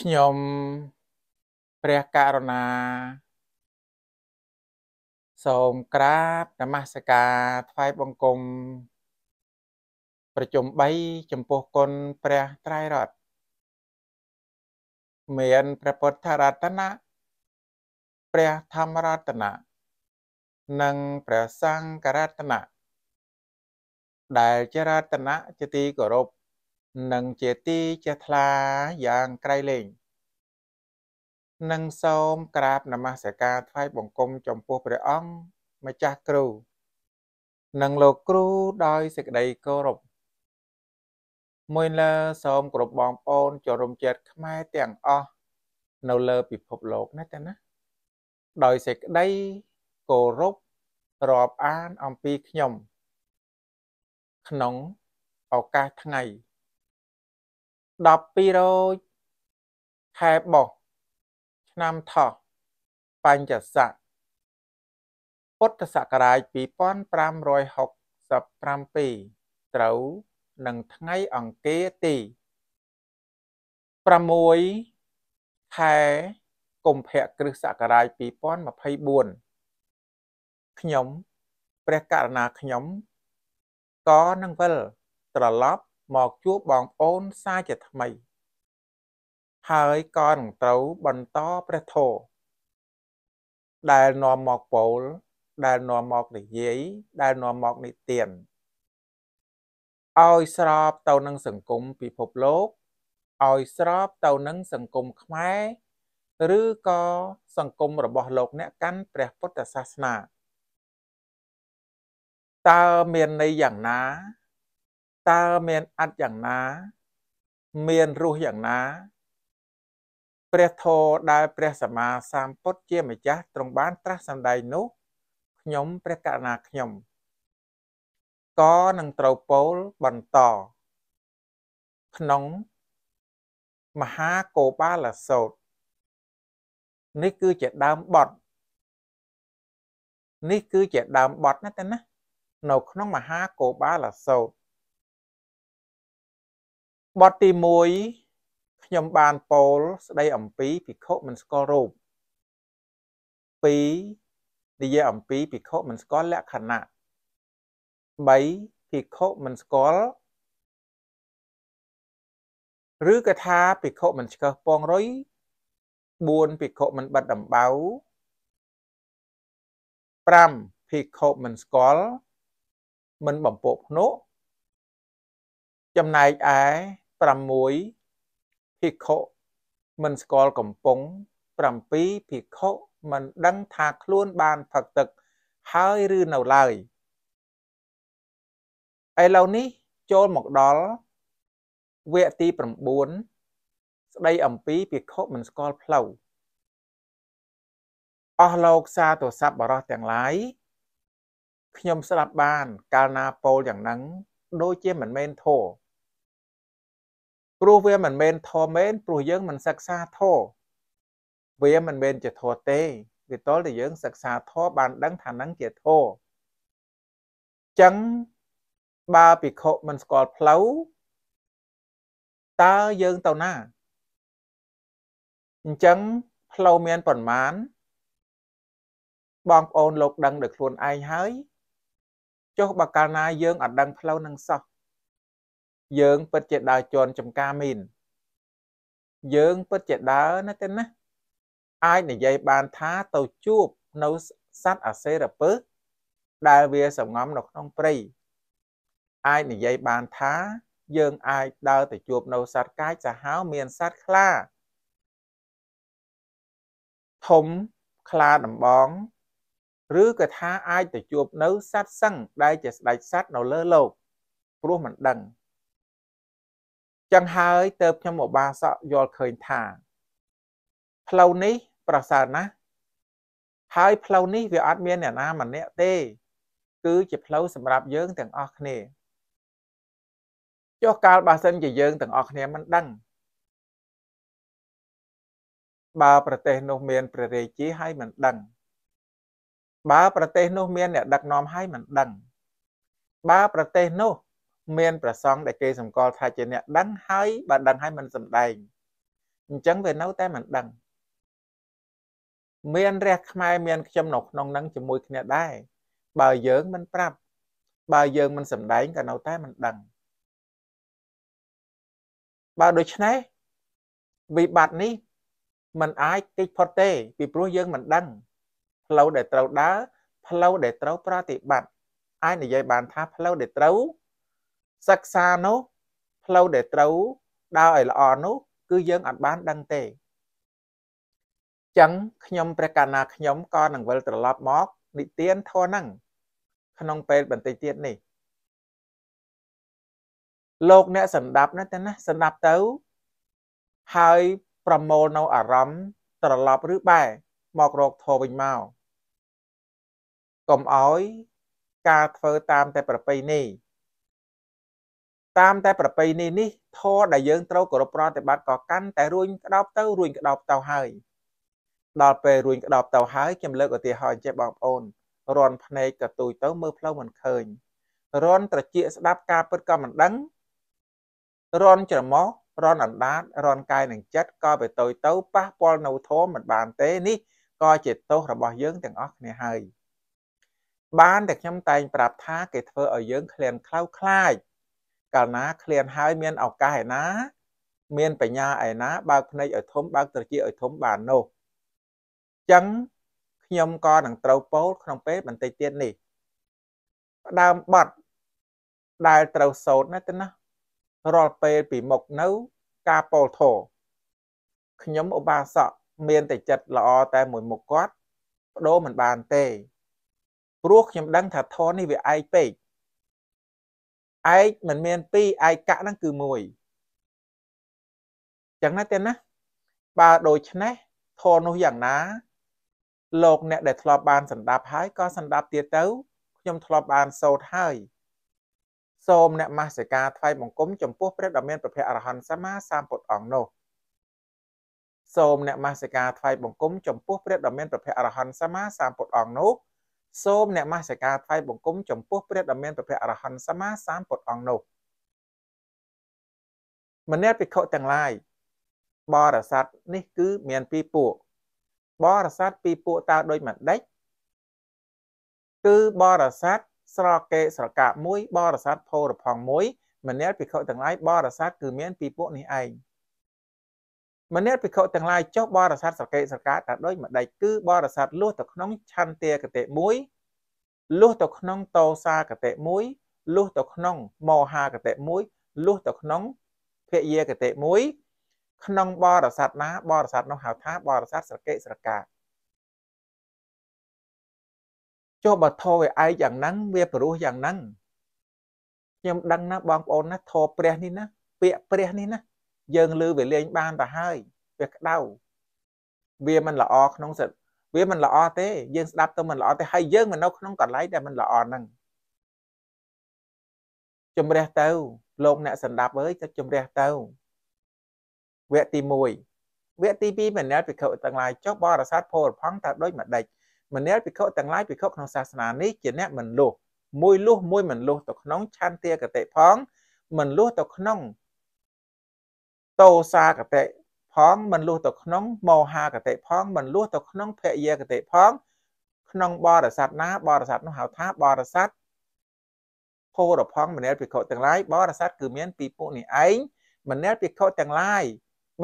ខ្ញុំព្រះករុណា សូមក្រាបនមស្ការថ្វាយបង្គំប្រជុំ3ចំពោះគុណព្រះត្រៃរតន៍មាន ព្រះពុទ្ធរតនៈព្រះធម្មរតនៈនិងព្រះសង្ឃរតនៈដែលជារតនៈជាទីគោរពនិងជាទីចេះថ្លាយ៉ាងក្រៃលែងនិងសូមក្រាបនមស្ការថ្វាយបង្គំចំពោះព្រះអង្គម្ចាស់គ្រូ និងលោកគ្រូដោយសេចក្តីគោរពមួយលើសូមគោរពបងប្អូនចូលរួមចិត្តខ្មែរទាំងអស់នៅលើពិភពលោកណាចាណាដោយសេចក្តីគោរពរាប់អានអំពីខ្ញុំ ក្នុងឱកាសថ្ងៃ1200ខែបោះឆ្នាំថោះបញ្ញស័កពុទ្ធសករាជ2567ត្រូវនឹងថ្ងៃអង្គារទី6ខែ កុម្ភៈគ្រិស្តសករាជ2024ខ្ញុំ ព្រះករណាខ្ញុំក៏នឹងវិលត្រឡប់មកជួបបងប្អូនសាជាថ្មី ហើយក៏នឹងត្រូវបន្តព្រះធម៌ដែលនាំមកពោលដែលនាំមកនិយាយដែលនាំមកនិទានឲ្យស្របទៅនឹងសង្គមពិភពលោកឲ្យស្របទៅនឹងសង្គមខ្មែរឬក៏សង្គមរបស់លោកអ្នកកាន់ព្រះពុទ្ធសាសនាតើមានន័យយ៉ាងណាតើមានអត្តយ៉ាងណា មានរសយ៉ាងណា ព្រះធម៌ដែល ព្រះសម្មាសម្ពុទ្ធជាម្ចាស់ទ្រង់បាន ត្រាស់សម្ដែងនោះខ្ញុំ ព្រះករណាខ្ញុំក៏នឹងត្រូវពោលបន្ត ក្នុងមហាកោបាលសោតនេះគឺជាដើមបត់នេះគឺជាដើមបត់ណាតែណានៅ ក្នុងមហាកោបាលសោតបទទី1ខ្ញុំបានពោលស្ដីអំពីភិក្ខុមិនស្គាល់រូប2និយាយ អំពីភិក្ខុមិនស្គាល់លក្ខណៈ3ភិក្ខុមិនស្គាល់ឬក៏ថាភិក្ខុមិនឆ្កឹះពងរុយ4ភិក្ខុមិនបិទដំបៅ5ភិក្ខុមិនស្គាល់មិនបំពោភ្នក់ចំណែកឯ6ភិក្ខុមិនស្គាល់កំពង់7ភិក្ខុមិនដឹងថាខ្លួនបាន ផឹកទឹកហើយឬនៅឡើយឥឡូវនេះចូលមកដល់វគ្គទី9ស្ដីអំពីភិក្ខុមិនស្គាល់ផ្លូវអស់លោកសាទស័ព្ទបរោះទាំងឡាយខ្ញុំស្ដាប់បាន កាលណាពោលយ៉ាងហ្នឹងដូចជាមិនមែនធម៌ព្រោះវាមិនមែនធម៌មែនព្រោះយើងមិនសិក្សាធម៌វាមិនមែនជាធម៌ទេ វាតលតែយើងសិក្សាធម៌បានដឹងថានឹងជាធម៌អញ្ចឹងបើភិក្ខុមិនស្គាល់ផ្លូវតើយើងទៅណា អញ្ចឹងផ្លូវមានប្រមាណបងប្អូនលោកដឹងដោយខ្លួនឯងហើយ ចុះបើកាលណាយើងអត់ដឹងផ្លូវនឹងសោះយើងពិតជាដើរជន់ចំការមីនយើងពិតជាដើរណាទេណាអាចនិយាយបានថាទៅជួបនៅសត្វអសេរពើដែលវាសងំនៅក្នុងព្រៃអាចនិយាយបានថាយើង អាចដើរទៅជួបនៅសត្វកាយសាហាវមានសត្វខ្លា ធំខ្លាដំបងឬក៏ថាអាចទៅជួបនៅសត្វសឹងដែលជាស្ដេចសត្វនៅលើលោកព្រោះមិនដឹងចឹងហើយទៅខ្ញុំឧបាសកយល់ឃើញថា ផ្លូវនេះប្រសើរណាស់ហើយផ្លូវនេះវាអត់មាន អ្នកណាម្នាក់ទេ គឺជាផ្លូវសម្រាប់យើងទាំងអស់គ្នាចុះកាលបើសិនជាយើងទាំងអស់គ្នាមិនដឹង បើប្រទេសនោះមានព្រះរាជាហើយមិនដឹង បើប្រទេសនោះមានអ្នក ដឹកនាំហើយមិនដឹងបើប្រទេសនោះមានប្រសងដែលគេសម្គាល់ថាជាអ្នកដឹងហើយបើដឹងហើយមិនសម្ដែងអញ្ចឹងវានៅតែមិនដឹងមានរះខ្មែរមាន ខ្ញុំនៅក្នុងនឹងជាមួយគ្នាដែរបើយើងមិនប្រាប់ បើយើងមិនសម្ដែងក៏នៅតែមិនដឹងបើដូច្នេះវិបត្តិនេះมันអាចគេចផុតទេ ពីព្រោះយើងមិនដឹង ផ្លូវដែលត្រូវដើរផ្លូវដែលត្រូវប្រតិបត្តិអាចនិយាយបានថាផ្លូវដែលត្រូវសិក្សានោះផ្លូវដែលត្រូវ ដើរឲ្យល្អនោះ គឺយើងអត់បានដឹងទេចឹងខ្ញុំព្រះកាណាខ្ញុំក៏នឹងវិលត្រឡប់មក និទានធម៌ហ្នឹងក្នុងពេលបន្តិចទៀតនេះលោកអ្នកសម្ដាប់ណាតែណាសម្ដាប់ទៅ ហើយប្រមូលនៅអារម្មណ៍ត្រឡប់ឬបែរមករកធម៌វិញមកកុំអោយការធ្វើតាម តែប្រពៃណីតាមតែប្រពៃណីនេះធម៌ដែលយើងត្រូវគោរពប្រតិបត្តិក៏កាន់តែរួញក្តោបទៅរួញក្តោបទៅហើយដល់ពេលរួញក្តោបទៅហើយខ្ញុំលើកឧទាហរណ៍ចេះបងប្អូនរន់ភ្នែកក៏ទូចទៅមើលផ្លូវមិនឃើញរន់ត្រចៀកស្ដាប់ការពិតក៏មិនដឹងរន់ច្រមុះរន់អណ្ដាតរន់កាយនឹងចិត្តក៏ទៅទៅទៅប៉ះពាល់នៅធម៌មិនបានទេនេះក៏ជាទោសរបស់យើងទាំងអស់គ្នាហើយបានតែខ្ញុំតែងប្រាប់ថា គេធ្វើឲ្យយើងឃ្លានខ្លៅខ្លាចកាលណាឃ្លានហើយមានឱកាសឯណា មានបញ្ញាឯណាបើកភ្នែកឲ្យធំបើកត្រចៀកឲ្យធំបាននោះចឹងខ្ញុំក៏នឹងត្រូវពោលក្នុងពេលបន្តិចទៀតនេះផ្ដើមបត់ដែលត្រូវសោតណាទៅណារាល់ពេលពីមុខនៅការពោលធោខ្ញុំឧបាសកមានតែចិត្តល្អតែមួយមុខគាត់បដូរមិនបានទេ ព្រោះខ្ញុំដឹងថាធននេះវាឯកពេកឯកមិនមានពីរឯកៈហ្នឹងគឺមួយចឹងណាទេណាបើដូច្នេះធរនោះយ៉ាងណា លោកអ្នក ដែលធ្លាប់បានសម្ដាប់ហើយក៏សម្ដាប់ទៀតទៅខ្ញុំធ្លាប់បានសូត្រហើយសូមអ្នកមហាសិកាថ្វាយបង្គំចំពោះព្រះដ៏មានព្រះភ័ក្រអរហន្តសម្មាសម្ពុទ្ធអង្គនោះសូមអ្នកមហាសិកាថ្វាយបង្គំចំពោះព្រះដ៏មានព្រះភ័ក្រអរហន្តសម្មាសម្ពុទ្ធអង្គនោះសូមអ្នកមស្ការថ្វាយបង្គំចំពោះព្រះដ៏មានព្រះអរហន្តសម្មាសម្ពុទ្ធអង្គនោះមនៈភិក្ខុទាំងឡាយ បរិស័ទនេះគឺមានពីរពួកបរិស័ទពីរពួកតើដូចមួយដេចគឺបរិស័ទស្រកេស្រកាមួយ បរិស័ទផោរផង់មួយមនៈភិក្ខុទាំងឡាយបរិស័ទគឺមានពីរពួកនេះឯងមនៈភិក្ខុទាំងឡាយចុះបរិស័ទសកេសកាតាដោយម្ដេចគឺបរិស័ទលុះទៅក្នុងឆន្ទាគតិ1លុះទៅក្នុងតោសាគតិ1លុះទៅក្នុងមហាគតិ1លុះទៅក្នុងភយាគតិ1ក្នុងបរិស័ទណា បរិស័ទនោះហៅថា បរិស័ទសកេសកាចុះបើធោវាឯកយ៉ាងហ្នឹងវាព្រោះយ៉ាងហ្នឹងខ្ញុំដឹងណាបងប្អូនណាធោព្រះនេះណា ពាក្យព្រះនេះណាយើងលឺវាលេងបានទៅហើយវាក្តៅវាមិនល្អក្នុងសិទ្ធវាមិនល្អទេយើងស្ដាប់ទៅមិនល្អទេហើយយើងមិននៅក្នុងកន្លែងដែលមិនល្អហ្នឹងជំរះទៅ លោក អ្នកសន្តាប់អើយទៅជំរះទៅវគ្គទី1វគ្គទី2មនាលភិក្ខុទាំងឡាយចុះបរិស័ទផលផង់តើដូចម្ដេចមនាលភិក្ខុទាំងឡាយភិក្ខុក្នុងសាសនានេះជាអ្នកមិនលុះមួយលុះមួយមិនលុះទៅក្នុងឆន្ទាគតិផងមិនលុះទៅក្នុងតោសាកតិផងមិនលុះទៅក្នុងមោហាកតិផងមិនលុះទៅក្នុងភយគតិផង ក្នុងបរិស័ទណា បរិស័ទនោះហៅថាបរិស័ទភោរផងមនលភិក្ខុទាំងឡាយបរិស័ទគឺមានពីពួកនេះឯងមនលភិក្ខុទាំងឡាយ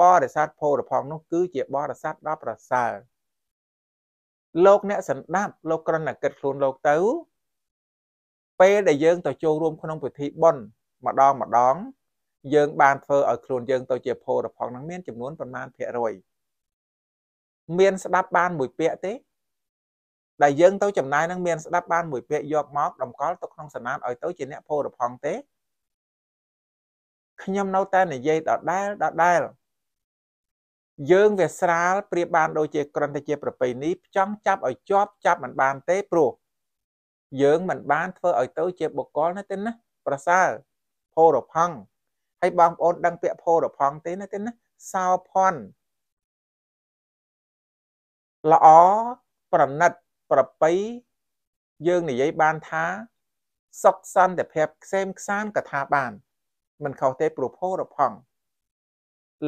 បរិស័ទភោរផងនោះ គឺជាបរិស័ទដ៏ប្រសើរលោកអ្នកសន្តាប់ លោកក្រណកិតខ្លួនលោកទៅ ពេលដែលយើងទៅចូលរួមក្នុង ពិធីបុណ្យម្ដងម្ដងយើងបានធ្វើឲ្យខ្លួនយើងទៅជាពលរផងនឹងមានចំនួនប្រមាណភាគរយមានស្ដាប់បានមួយពាក្យទេ ដែលយើងទៅចំណាយនឹងមានស្ដាប់បានមួយពាក្យយកមកតម្កល់ទៅក្នុងសណាតឲ្យទៅជាអ្នកពលរផងទេខ្ញុំនៅតែនិយាយដដែលដដែលយើងវាស្រាលប្រៀបបានដូចជាក្រន្តជាប្រពៃណីចង់ចាប់ឲ្យជាប់ចាប់មិនបានទេព្រោះយើងមិនបានធ្វើឲ្យទៅជាបុគ្គលណាទេណាប្រសើរពលរផង់ហើយបងប្អូនដឹងពាក្យផលផងទេណាទេណាសោភ័ណ្ឌល្អប្រណិតប្រប្រៃយើងនិយាយបានថាសុខសន្តិភាពខ្សែមខ្សានកថាបានមិនខុសទេព្រោះផលរផង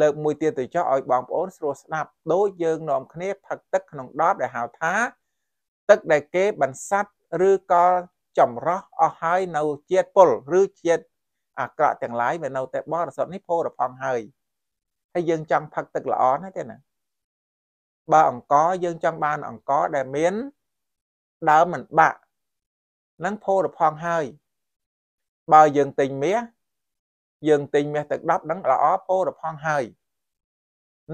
លើកមួយទៀតទៅចោះឲ្យបងប្អូន ស្រួលស្ដាប់ដូចយើងនាំគ្នាផឹកទឹកក្នុងដបដែលហៅថា ទឹកដែលគេបន្សាត់ឬក៏ចម្រោះអស់ហើយនៅជាតិពុលឬជាតិអាក្រក់ទាំងឡាយវានៅតែបរិសុទ្ធនេះពោរផង់ហើយហើយ យើងចង់ផឹកទឹកល្អណាទេណាបើអង្គយើងចង់បានអង្គដែលមានដើមមិនបាក់នឹងពោរផង់ហើយបើយើងទិញមាសយើងទិញមាសទឹក10នឹងល្អពោរផង់ហើយ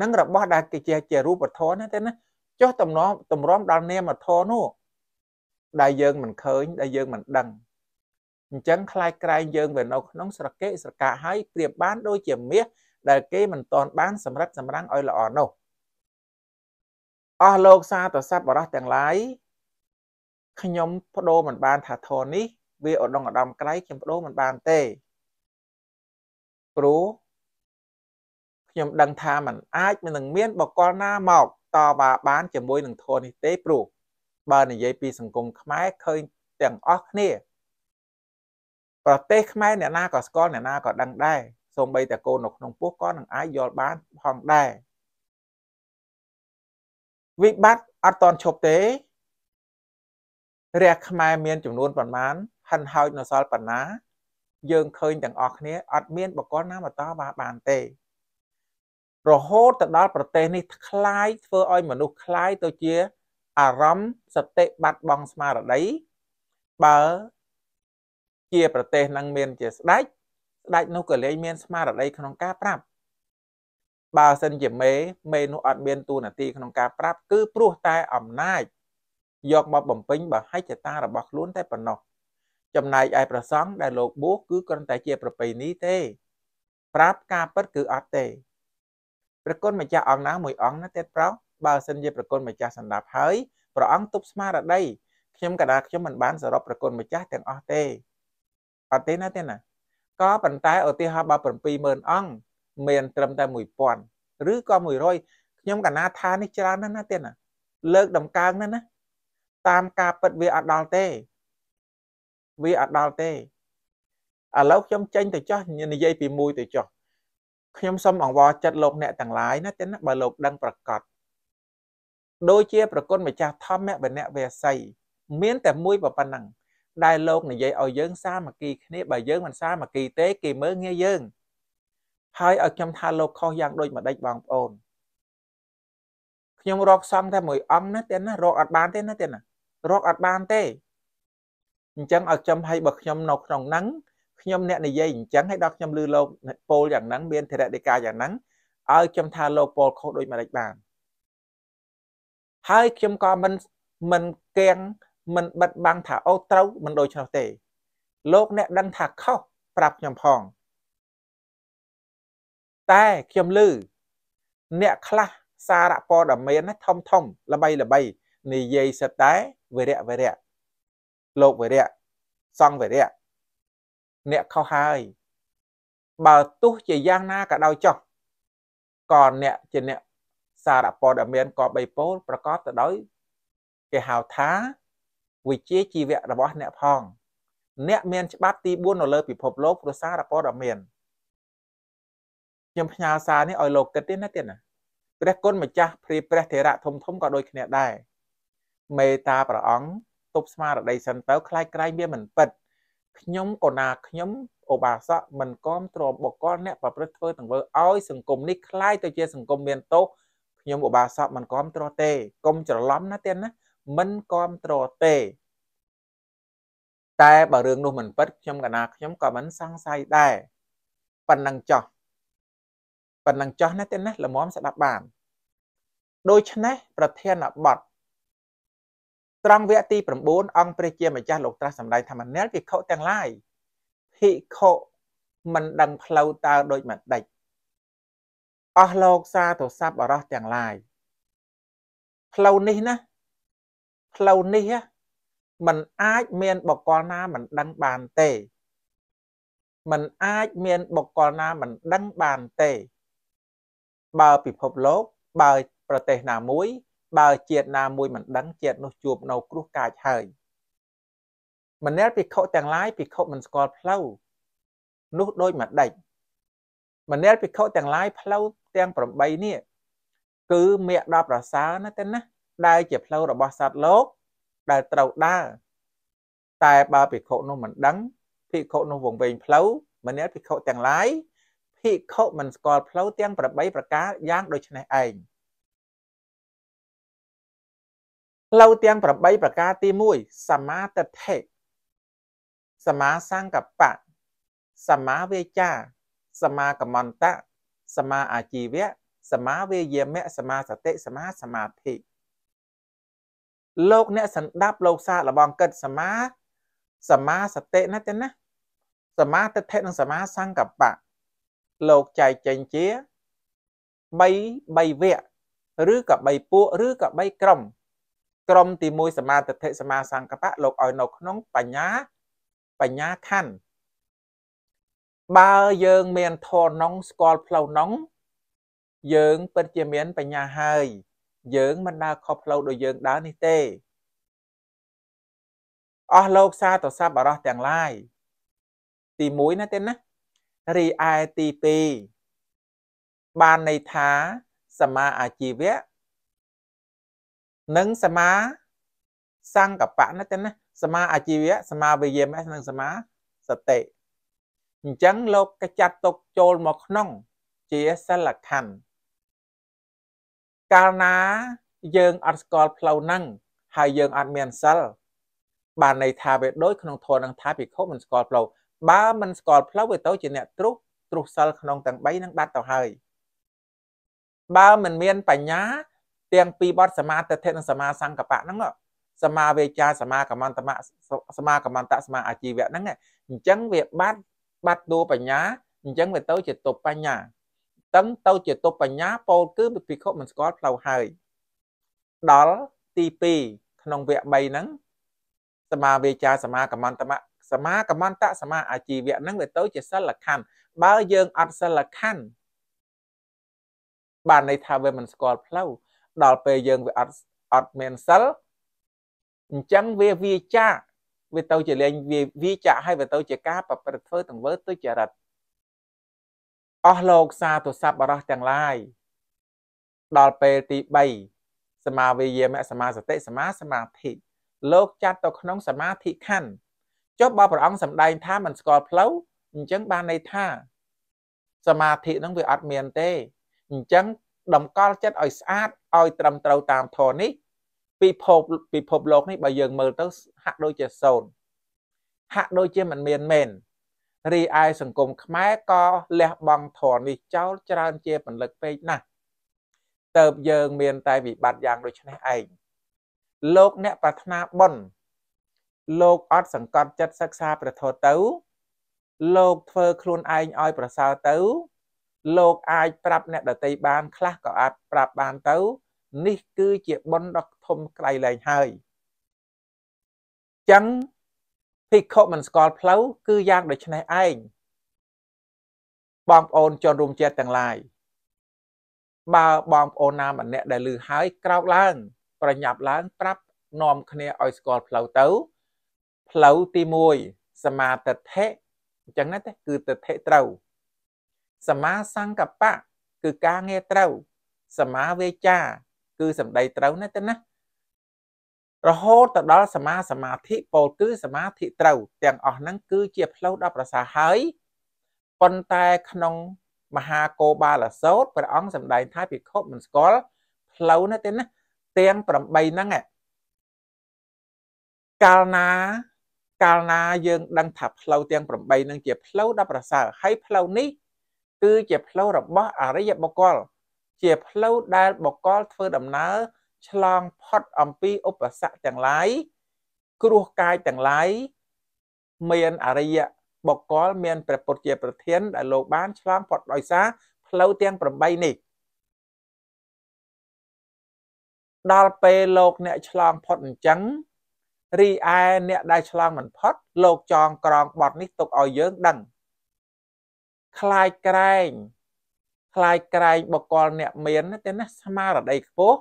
នឹងរបស់ដែលគេជាជារូបធម៌ណាទេណាចុះតំណតម្រាំដល់នាមធម៌នោះដែលយើងមិនឃើញដែលយើងមិនដឹងអញ្ចឹងคล้ายក្រែងយើងវានៅក្នុង ស្រកេស្រកាហើយប្រៀបបានដូចជាមាសដែលគេមិនតន់បាន សម្រិតសម្រាំងឲ្យល្អនោះអស់លោកសាទស័ព្ទបរោះទាំងឡាយខ្ញុំបដូរមិនបានថាធននេះវាឧត្តមឧត្តមក្រៃខ្ញុំបដូរមិនបានទេព្រោះខ្ញុំដឹងថាมันអាចមិននឹងមាន បកលណាមកតបបាន ជាមួយនឹងធននេះទេ ព្រោះបើនិយាយពី សង្គមខ្មែរឃើញទាំងអស់គ្នាប្រទេសខ្មែរអ្នកណាក៏ស្គាល់អ្នកណាក៏ដឹងដែរសូម្បីតែកូននៅក្នុងពោះក៏នឹងអាចយល់បានផងដែរវិបត្តិអត់តន់ឈប់ទេរះខ្មែរមានចំនួនប្រមាណហិនហោចនៅសល់ប៉ុណ្ណា យើងឃើញទាំងអស់គ្នាអត់មានបកលណាមកតវ៉ាបានទេរហូតទៅដល់ប្រទេស នេះคล้ายធ្វើឲ្យមនុស្សคล้ายទៅជាអារម្មណ៍សតិបាត់បង់ស្មារតីបើជាប្រទេសនឹងមានជាស្ដេចស្ដេចនោះក៏លែងមានស្មារតីក្នុងការប្រាប់បើសិនជាមេមេនោះអត់មានទូនាទីក្នុងការប្រាប់ គឺព្រោះតែអំណាចយកមកបំពេញបហិច្ឆតារបស់ខ្លួនតែប៉ុណ្ណោះចំណែកឯប្រសង់ដែលលោកបួសគឺគ្រាន់តែជាប្រពៃណីទេ ប្រាប់ការពិតគឺអត់ទេប្រគុណម្ចាស់អង្គណាមួយអង្គណាទៀតប្រុសបើសិនជាប្រគុណម្ចាស់សម្ដាប់ហើយព្រះអង្គទប់ស្មារតីខ្ញុំកណ្ដាលខ្ញុំមិនបានសរុបប្រគុណម្ចាស់ទាំងអស់ទេអត់ទេណាទេណាក៏ប៉ុន្តែឧទាហរណ៍បើ70000អង្គមាន ត្រឹមតែ1000ឬក៏100ខ្ញុំកណាថានេះច្រើនណាស់ណាទេណាលើកដំកើងណាស់ណាតាមការពិតវាអត់ដល់ទេវាអត់ដល់ទេឥឡូវខ្ញុំចេញទៅចោះនិយាយពីមួយទៅចោះខ្ញុំសូមអង្វរចិត្តលោកអ្នកទាំងឡាយណាទេណាបើលោកដឹងប្រកាសដូចជាប្រគុណម្ចាស់ធម្មបណៈវេស័យមានតែមួយប៉ុណ្ណឹងដែលលោកនិយាយឲ្យយើងសាមគ្គីគ្នាបើយើងមិនសាមគ្គីទេគេមើលងាយយើង ហើយឲ្យខ្ញុំថាលោកខុសយ៉ាងដូចម្ដេចបងប្អូនខ្ញុំរកសំតែមួយអង្គណាទៀតណារកអត់បានទេណាទៀតណារកអត់បានទេអញ្ចឹងឲ្យខ្ញុំឲ្យបើខ្ញុំនៅក្នុងហ្នឹងខ្ញុំអ្នកនិយាយអញ្ចឹងឲ្យដល់ខ្ញុំលឺលោកពលយ៉ាងហ្នឹងមានធរណីកាយ៉ាងហ្នឹងឲ្យខ្ញុំថាលោកពលខុសដូចម្ដេចបានហើយខ្ញុំក៏មិនមិនកៀងមិនបិទបាំងថាអូត្រូវមិនដូច្នោះទេលោកអ្នកដឹងថាខុសប្រាប់ខ្ញុំផង តែខ្ញុំលឺ អ្នកខ្លះសារៈព័ត៌មានធំធំល្បីល្បីនិយាយសិតតែវិរៈវិរៈលោកវិរៈសង្ឃវិរៈអ្នកខុសហើយ បើទោះជាយ៉ាងណាក៏ដោយចោះក៏អ្នកជាអ្នកសារព័ត៌មានក៏បីពោលប្រកបទៅដោយគេហៅថាវិជ្ជាជីវៈរបស់អ្នកផង អ្នកមានច្បាប់ទី4នៅលើពិភពលោកព្រោះសារព័ត៌មានខ្ញុំផ្ញើសារនេះឲ្យលោកគិតទេណាទៀតណាព្រះគុណម្ចាស់ព្រាព្រះធរៈធំធំក៏ដូចគ្នាដែរមេត្តាព្រះអង្គទប់ស្មារតីសិនទៅคล้ายក្រៃវាមិនពិតខ្ញុំកូណាខ្ញុំឧបាសកមិនគាំទ្របុគ្គលអ្នកប្រព្រឹត្តធ្វើទង្វើឲ្យសង្គមនេះคล้ายទៅជាសង្គមមានទោសខ្ញុំឧបាសកមិនគាំទ្រទេកុំច្រឡំណាទៀតណាមិនគ្រប់ត្រទេតែបើរឿងនោះមិនពិតខ្ញុំកណាខ្ញុំក៏មិនសង្ស័យដែរប៉ុណ្ណឹងចោះប៉ុណ្ណឹងចោះណាទេណាល្មមស្ដាប់បានដូច្នេះប្រធានបទត្រង់វគ្គទី9អង្គព្រះជាម្ចាស់លោកត្រាស់សម្ដែងធម្មនាលភិក្ខុទាំងឡាយភិក្ខុមិនដឹងផ្លូវតើដូចមួយដេចអស់លោកសាទរស័ព្ទអរោះទាំងឡាយផ្លូវនេះណាផ្លូវនេះมันអាចមានបកលណាមិនដឹងបានទេมันអាចមានបកលណាមិនដឹងបានទេ បើពិភពលោក បើ ប្រទេសណាមួយ បើជាតិណាមួយមិនដឹងជាតិនោះជួបនៅគ្រោះកាចហើយមនាលភិក្ខុទាំងឡាយភិក្ខុមិនស្គាល់ផ្លូវនោះដោយមួយដេចមនាលភិក្ខុទាំងឡាយផ្លូវទាំង8នេះគឺមេដបប្រសើរណាស់ទេណាដែលជាផ្លូវរបស់សត្វលោកដែលត្រូវដើរតែបើភិក្ខុនោះមិនដឹងភិក្ខុនោះវង្វេងផ្លូវម្នាក់ភិក្ខុទាំងឡាយភិក្ខុមិនស្គាល់ផ្លូវទាំង8ប្រការយ៉ាងដូចនេះឯងផ្លូវទាំង8ប្រការទី1សមាទិដ្ឋិសមាសង្កបៈសមាវេចាសមាកមន្តៈសមាអាជីវៈសមាវេយមៈសមាសតិសមាសមាធិលោកអ្នកសន្តាប់លោកសាលបងកិតសមា សមាសតិណាទេណា សមាទិដ្ឋិនិងសមាសង្កបៈលោកចែកចេញជា3 3វគ្គឬក៏3ពួកឬក៏3ក្រុម ក្រុមទី1សមាទិដ្ឋិសមាសង្កបៈលោកឲ្យនៅក្នុងបញ្ញាបញ្ញាខណ្ឌបើយើងមានធរនងស្គាល់ផ្លូវនងយើងពិតជាមានបញ្ញាហើយយើងមិនដើរខុសផ្លូវដោយយើងដើរនេះទេអស់លោកសាទសពអរោះទាំងឡាយទី1ណាទេណារីឯទី2បានន័យថាសមាអាជីវៈនិងសមាសង្កបៈណាទេណាសមាអាជីវៈសមាវិយមៈនិងសមាសតិអញ្ចឹងលោកក៏ចាត់ទុកចូលមកក្នុង ជាសិលខណ្ឌកាលណាយើងអត់ស្គាល់ផ្លូវហ្នឹងហើយយើងអត់មានសិលបានន័យថាវាដូចក្នុងធម៌នឹងថាភិក្ខុមិនស្គាល់ផ្លូវបើមិនស្គាល់ផ្លូវវាទៅជាអ្នកទ្រុសទ្រុសសិលក្នុងទាំង3នឹងបាត់ទៅហើយបើមិនមានបញ្ញា ទាំងពីរបទសមាទិដ្ឋិនិងសមាសង្កបៈហ្នឹងសមាវេចា សមាកម្មន្តមៈសមាកម្មន្តសមាអាជីវៈហ្នឹងអញ្ចឹងវា បាត់បាត់ដួបញ្ញាអញ្ចឹងវាទៅជាទុបបញ្ញាតឹងទៅជាទុបបញ្ញាពោលគឺពិភពមិនស្គាល់ផ្លូវហើយដល់ទី2ក្នុងវគ្គ3ហ្នឹងសមាវេចាសមាកមន្តមៈសមាកមន្តសមាអាជីវៈហ្នឹងវាទៅជាសិលខណ្ឌបើយើងអត់សិលខណ្ឌបានន័យថាវាមិនស្គាល់ផ្លូវដល់ពេលយើងវាអត់អត់មានសិលអញ្ចឹងវាវាចាវាទៅជាលែងវាវាចាឲ្យវាទៅជាការប្រព្រឹត្តធ្វើទាំងវើទុច្ចរិតអស់លោកសាទុស័ព្ទបរោះទាំងឡាយដល់ពេលទី3សមាវេយមសមាសតិសមាសមាធិលោកចាត់ទៅក្នុងសមាធិខណ្ឌចុះបើព្រះអង្គសម្ដែងថាមិនស្គាល់ផ្លូវអញ្ចឹងបានន័យថាសមាធិនឹងវាអត់មានទេអញ្ចឹងតម្កល់ចិត្តឲ្យស្អាតឲ្យ ត្រឹមត្រូវតាមធម៌នេះពិភពពិភពលោកនេះបើយើងមើលទៅហាក់ដូចជាសូន្យហាក់ដូចជាមិនមានមែនរីឯសង្គមខ្មែរក៏លះបង់ធរនេះចោលច្រើនជាពលិកពេកណាស់តើបយើងមានតែវិបត្តិយ៉ាងដូចនេះឯងលោកអ្នកប្រាថ្នាបុណ្យលោកអត់សង្កត់ចិត្តសិក្សាព្រះធម៌ទៅ លោកធ្វើខ្លួនឯងឲ្យប្រសើរទៅ លោកអាចប្រាប់អ្នកដតីបានខ្លះក៏អាចប្រាប់បានទៅនេះគឺជាបុណ្យដ៏ធំក្រៃលែងហើយចឹងភិក្ខុមិនស្គាល់ផ្លូវគឺយ៉ាងដូចនេះឯងបងប្អូនជនរួមជាតិទាំងឡាយបើបងប្អូនណាម្នាក់ដែលឮហើយក្រោកឡើងប្រញាប់ឡើងប្រាប់នាំគ្នាឲ្យស្គាល់ផ្លូវទៅផ្លូវទី1សមាទិដ្ឋិអញ្ចឹងណាទេគឺទិដ្ឋិត្រូវសមាសង្កបៈគឺការងារត្រូវសមាវេចា គឺសម្ដីត្រូវណាទេណារហូតទៅដល់សមាសមាធិពោលគឺសមាធិត្រូវទាំងអស់ហ្នឹងគឺជា ផ្លូវដ៏ប្រសើរហើយប៉ុន្តែក្នុងមហាគោបាលសោតព្រះអង្គសម្ដែងថាភិក្ខុមិនស្គាល់ផ្លូវណាទេណាទាំង8ហ្នឹងកាលណាកាលណាយើងដឹង ថាផ្លូវទាំង8ហ្នឹងជា ផ្លូវដ៏ប្រសើរហើយផ្លូវនេះគឺជាផ្លូវរបស់អរិយបុគ្គលជាផ្លូវដែលបុគ្គលធ្វើដំណើរឆ្លងផុតអំពីឧបសគ្គទាំងឡាយគ្រោះកាយទាំងឡាយមានអរិយបុគ្គលមានព្រះពុទ្ធជា ប្រធាន ដែលលោកបាន ឆ្លងផុតដោយសារផ្លូវទាំង8នេះដល់ពេលលោក អ្នកឆ្លងផុតអញ្ចឹងរីឯអ្នកដែលឆ្លងមិនផុត លោកចងក្រងបត់នេះទុកឲ្យយើងដឹងคลายក្រែងคลายក្រែងបកល អ្នកមានទេណាស្មារតីខ្ពស់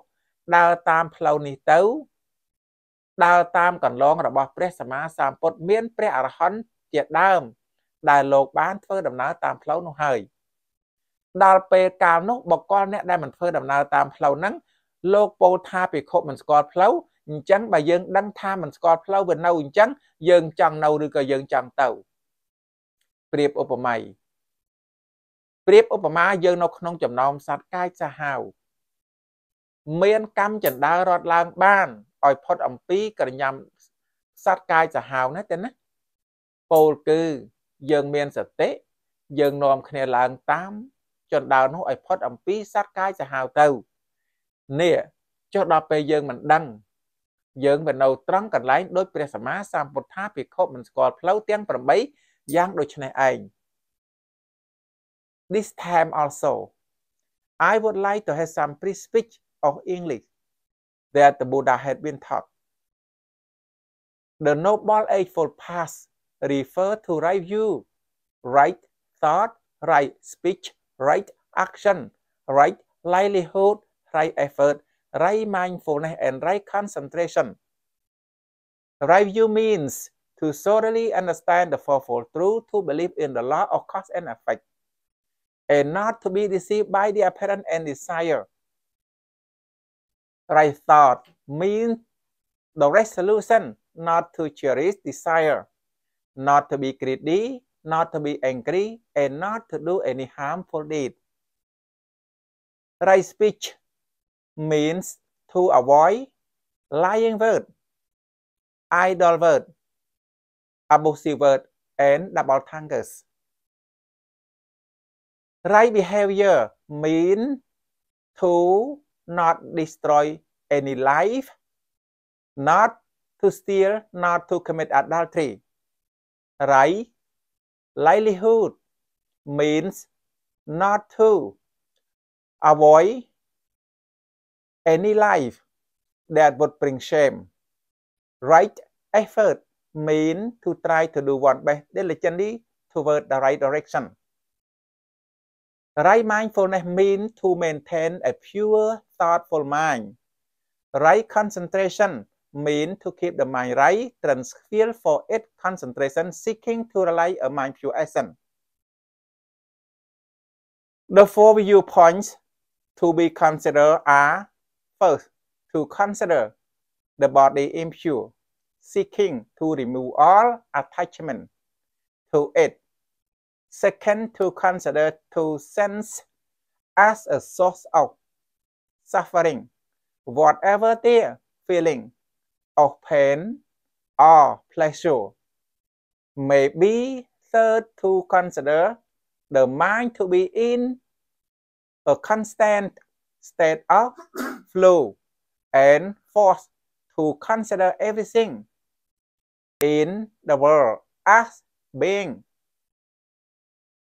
ដើរតាមផ្លូវនេះទៅ ដើរតាមកន្លងរបស់ ព្រះសម្មាសម្ពុទ្ធមានព្រះអរហន្តជាដើម ដែលលោកបានធ្វើដំណើរតាមផ្លូវនោះហើយដល់ពេលកាលនោះបកលអ្នកដែលមិនធ្វើដំណើរតាមផ្លូវហ្នឹងលោកពោលថាភិក្ខុមិនស្គាល់ផ្លូវអញ្ចឹងបើយើងដឹងថាមិនស្គាល់ផ្លូវវានៅ អញ្ចឹងយើងចង់នៅឬក៏យើងចង់ទៅប្រៀបឧបមាប្រៀបឧបមាយើងនៅក្នុងចំណោមសត្វកាយសាហាវមាន កម្មចិន្តារត់ឡើងបានឲ្យផុតអំពីក្រញាំសត្វកាយសាហាវណាទេណាពោលគឺ យើងមានសតិយើងនាំគ្នាឡើងតាម ចន្តានោះឲ្យផុតអំពីសត្វកាយសាហាវទៅនេះចុះដល់ពេលយើងមិនដឹង យើងវានៅត្រង់កន្លែងដោយព្រះសម្មាសម្ពុទ្ធាភិក្ខុមិនស្គាល់ផ្លូវទាំង8យ៉ាងដូចនេះឯង This time also I would like to have some free speech of English that the Buddha had been taught. The Noble Eightfold Path refers to right view, right thought, right speech, right action, right livelihood, right effort, right mindfulness, and right concentration. Right view means to thoroughly understand the Fourfold Truth, to believe in the law of cause and effect, and not to be deceived by the apparent and desire Right thought means the resolution not to cherish desire, not to be greedy, not to be angry, and not to do any harmful deed. Right speech means to avoid lying word, idle word, abusive word, and double tongues. Right behavior means to not destroy any life, not to steal, not to commit adultery. Right? Livelihood means not to avoid any life that would bring shame. Right effort means to try to do one best diligently toward the right direction. Right mindfulness means to maintain a pure, thoughtful mind. Right concentration means to keep the mind right, transfer for it, concentration, seeking to rely a pure essence. The four viewpoints to be considered are first, to consider the body impure, seeking to remove all attachment to it Second, to consider to sense as a source of suffering, whatever their feeling of pain or pleasure. Maybe third, to consider the mind to be in a constant state of flow and fourth to consider everything in the world as being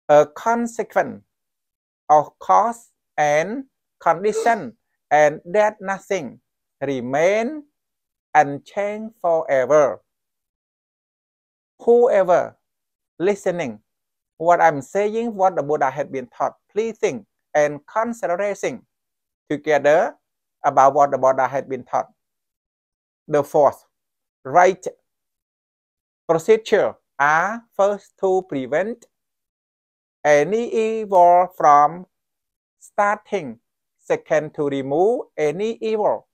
a consequence of cause and condition and that nothing remain unchanged forever. Whoever listening what I'm saying, what the Buddha had been taught, please think and considering together about what the Buddha had been taught. The fourth, right procedure are first to prevent any evil from starting. Second, to remove any evil.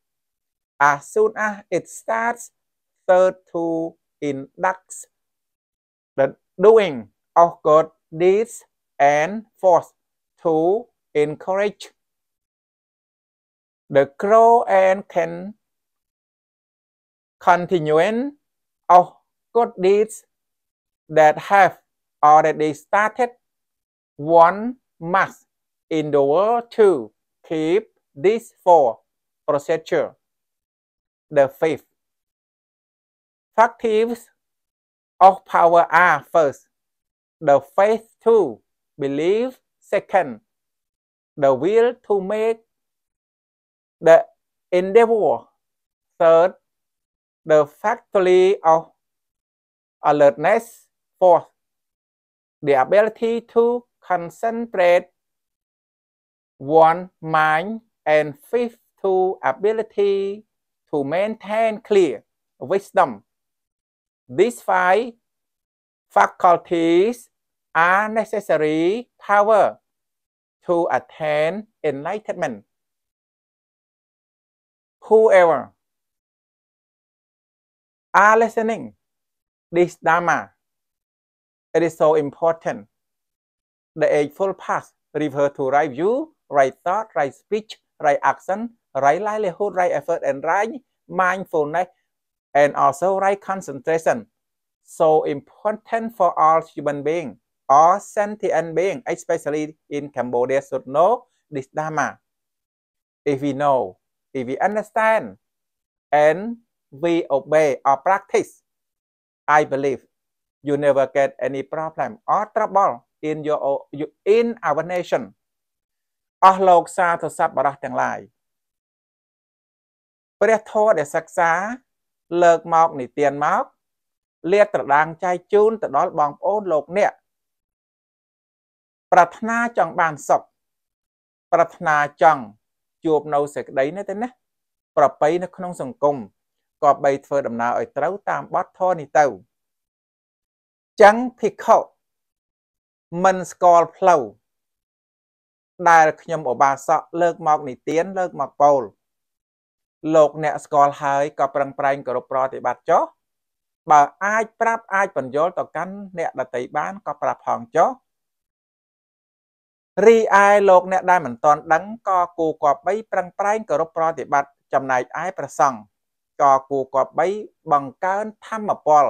As soon as it starts, third, to induct the doing of good deeds and fourth to encourage. The grow and can continuing of good deeds that have already started one must in the world to keep these four procedure. The fifth factors of power are first, the faith to believe, second, the will to make, the endeavor, third, the faculty of alertness, fourth, the ability to concentrate one mind and fifth to ability to maintain clear wisdom. These five faculties are necessary power to attain enlightenment. Whoever are listening this Dharma, it is so important the Eightfold Path refer to right view, right thought, right speech, right action, right livelihood, right effort, and right mindfulness, and also right concentration. So important for all human beings, all sentient beings, especially in Cambodia, should know this Dharma. If we know, if we understand, and we obey or practice, I believe you never get any problem or trouble in your in our nation អស់លោកសាធុសត្វបរោះទាំងឡាយព្រះធម៌ដែលសិក្សាលើកមកនិទានមកលាតត្រដាងចែកជូនទៅដល់បងប្អូនលោកអ្នក ប្រាថ្នាចង់បានសុខប្រាថ្នាចង់ជួបនៅសេចក្តីនេះទេណាប្របីនៅក្នុង សង្គមក៏បីធ្វើដំណើរឲ្យត្រូវតាមបទធម៌នេះទៅចឹងភិក្ខុមិនស្គាល់ផ្លូវដែលខ្ញុំឧបាសកលើកមកនិទានលើកមកពោលលោកអ្នកស្គាល់ហើយក៏ ប្រឹងប្រែងគោរពប្រតិបត្តិចុះបើ អាចប្រាប់អាចបញ្យល់ទៅកាន់អ្នកដតីបានក៏ប្រាប់ផងចុះរីឯលោកអ្នកដែលមិនទាន់ដឹងក៏គូគប្បីប្រឹងប្រែងគោរពប្រតិបត្តិចំណែកឯប្រសង់ក៏គូគប្បីបង្កើនធម្មពល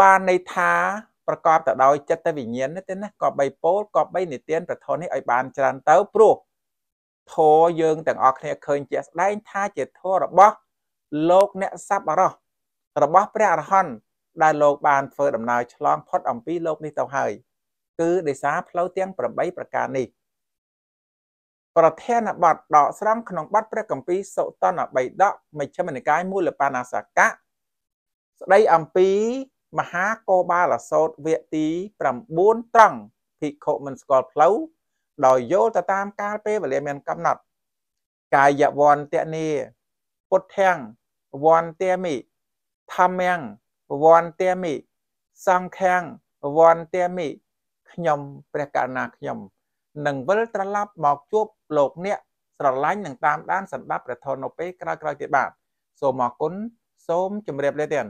បានន័យថាប្រកបទៅដោយចិត្តវិញ្ញាណទេណាក៏បីពោលក៏បីនិទានប្រធននេះឲ្យបានច្រើនទៅព្រោះធរយើងទាំងអស់គ្នាឃើញជាក់ស្ដែង ថាជាធររបស់លោកអ្នកសពអរោះរបស់ព្រះអរហន្តដែលលោកបានធ្វើដំណើរឆ្លងផុតអំពីលោកនេះទៅហើយគឺដោយសារផ្លូវទាំង8ប្រការនេះប្រធានបទដកស្រង់ក្នុងបទព្រះគម្ពីរសុតនបៃដកមជ្ឈមនិកាយមូលបាណាសកៈស្ដីអំពីមហាកោបាលសោតវគ្គទី9ត្រង់ភិក្ខុមិនស្គាល់ផ្លូវដោយយល់ទៅតាមកាលពេលវេលាមានកំណត់កាយវន្តនេពុទ្ធាំងវន្តមិធម្មំវន្តមិសង្ខាំងវន្តមិខ្ញុំ ព្រះករណាខ្ញុំនឹងវិលត្រឡប់មកជួបលោកអ្នកស្រឡាញ់នឹងតាមដានសម្ដាប់ព្រះធម៌នៅពេលក្រោយៗទៀតបាទសូមអរគុណសូមជម្រាបលាទៀត